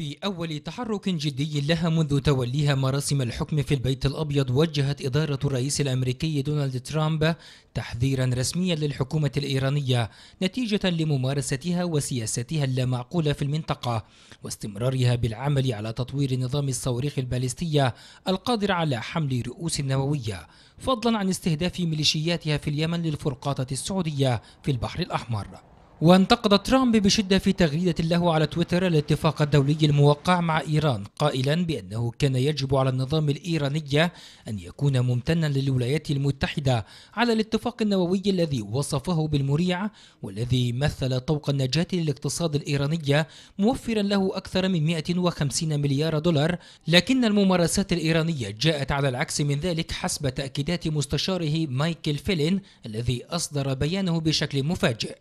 في أول تحرك جدي لها منذ توليها مراسم الحكم في البيت الأبيض وجهت إدارة الرئيس الأمريكي دونالد ترامب تحذيرا رسميا للحكومة الإيرانية نتيجة لممارستها وسياستها اللامعقولة في المنطقة واستمرارها بالعمل على تطوير نظام الصواريخ البالستية القادر على حمل رؤوس نووية فضلا عن استهداف ميليشياتها في اليمن للفرقاطة السعودية في البحر الأحمر وانتقد ترامب بشدة في تغريدة له على تويتر الاتفاق الدولي الموقع مع إيران قائلا بأنه كان يجب على النظام الإيراني أن يكون ممتنا للولايات المتحدة على الاتفاق النووي الذي وصفه بالمريع والذي مثل طوق النجاة للاقتصاد الإيراني موفرا له أكثر من 150 مليار دولار لكن الممارسات الإيرانية جاءت على العكس من ذلك حسب تأكيدات مستشاره مايكل فيلين الذي أصدر بيانه بشكل مفاجئ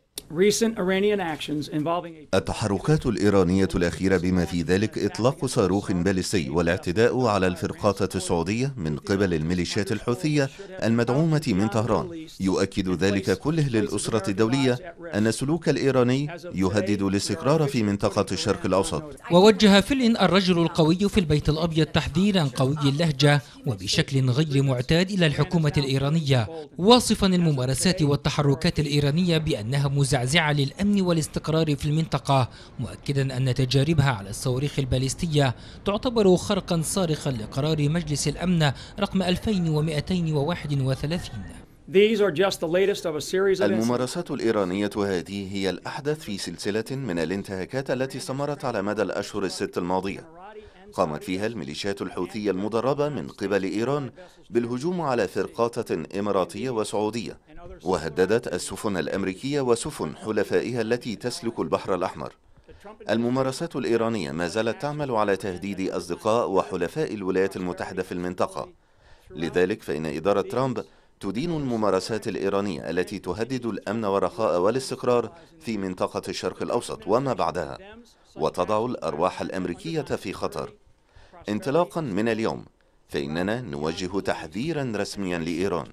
التحركات الإيرانية الأخيرة بما في ذلك إطلاق صاروخ باليستي والاعتداء على الفرقاطة السعودية من قبل الميليشيات الحوثية المدعومة من طهران يؤكد ذلك كله للأسرة الدولية أن السلوك الإيراني يهدد الاستقرار في منطقة الشرق الأوسط ووجه فيلين الرجل القوي في البيت الأبيض تحذيرا قوي اللهجة وبشكل غير معتاد إلى الحكومة الإيرانية واصفا الممارسات والتحركات الإيرانية بأنها مزعزعة للأمن والاستقرار في المنطقة مؤكدا أن تجاربها على الصواريخ الباليستية تعتبر خرقا صارخا لقرار مجلس الأمن رقم 2231 الممارسات الإيرانية هذه هي الأحدث في سلسلة من الانتهاكات التي استمرت على مدى الأشهر الست الماضية قامت فيها الميليشيات الحوثية المدربة من قبل إيران بالهجوم على فرقاطة إماراتية وسعودية وهددت السفن الأمريكية وسفن حلفائها التي تسلك البحر الأحمر الممارسات الإيرانية ما زالت تعمل على تهديد أصدقاء وحلفاء الولايات المتحدة في المنطقة لذلك فإن إدارة ترامب تدين الممارسات الإيرانية التي تهدد الأمن والرخاء والاستقرار في منطقة الشرق الأوسط وما بعدها وتضع الأرواح الأمريكية في خطر انطلاقا من اليوم فإننا نوجه تحذيرا رسميا لإيران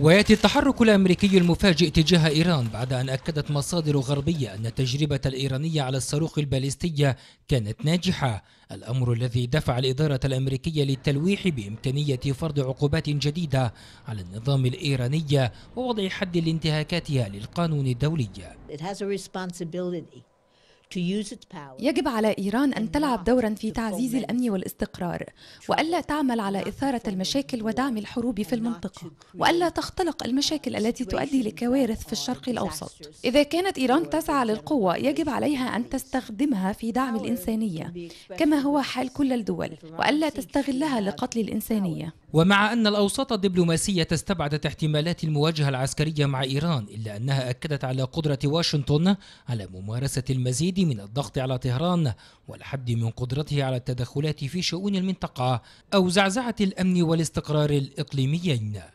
ويأتي التحرك الأمريكي المفاجئ تجاه إيران بعد أن أكدت مصادر غربية أن التجربة الإيرانية على الصاروخ الباليستية كانت ناجحة الأمر الذي دفع الإدارة الأمريكية للتلويح بإمكانية فرض عقوبات جديدة على النظام الإيراني ووضع حد لانتهاكاتها للقانون الدولي يجب على إيران أن تلعب دورا في تعزيز الأمن والاستقرار وألا تعمل على إثارة المشاكل ودعم الحروب في المنطقة وألا تختلق المشاكل التي تؤدي لكوارث في الشرق الأوسط إذا كانت إيران تسعى للقوة يجب عليها أن تستخدمها في دعم الإنسانية كما هو حال كل الدول وألا تستغلها لقتل الإنسانية ومع أن الأوساط الدبلوماسية استبعدت احتمالات المواجهة العسكرية مع إيران إلا أنها أكدت على قدرة واشنطن على ممارسة المزيد من الضغط على طهران والحد من قدرته على التدخلات في شؤون المنطقة أو زعزعة الأمن والاستقرار الإقليميين